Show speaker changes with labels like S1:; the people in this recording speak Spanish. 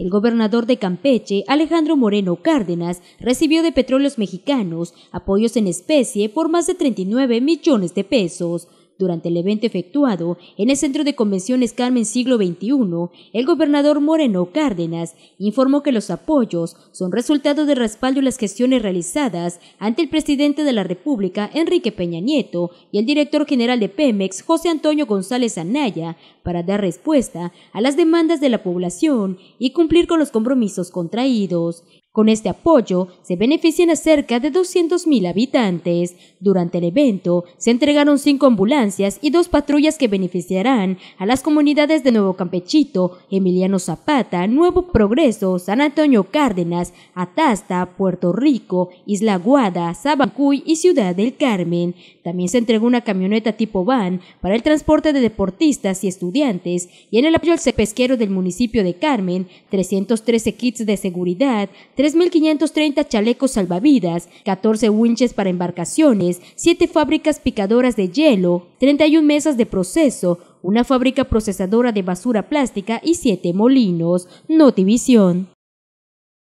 S1: El gobernador de Campeche, Alejandro Moreno Cárdenas, recibió de petróleos mexicanos apoyos en especie por más de 39 millones de pesos durante el evento efectuado en el Centro de Convenciones Carmen Siglo XXI, el gobernador Moreno Cárdenas informó que los apoyos son resultado de respaldo a las gestiones realizadas ante el presidente de la República, Enrique Peña Nieto, y el director general de Pemex, José Antonio González Anaya, para dar respuesta a las demandas de la población y cumplir con los compromisos contraídos. Con este apoyo se benefician a cerca de 200.000 habitantes. Durante el evento se entregaron cinco ambulancias y dos patrullas que beneficiarán a las comunidades de Nuevo Campechito, Emiliano Zapata, Nuevo Progreso, San Antonio Cárdenas, Atasta, Puerto Rico, Isla Guada, Sabancuy y Ciudad del Carmen. También se entregó una camioneta tipo van para el transporte de deportistas y estudiantes y en el apoyo al pesquero del municipio de Carmen, 313 kits de seguridad, 3.530 chalecos salvavidas, 14 winches para embarcaciones, 7 fábricas picadoras de hielo, 31 mesas de proceso, una fábrica procesadora de basura plástica y 7 molinos. Notivisión.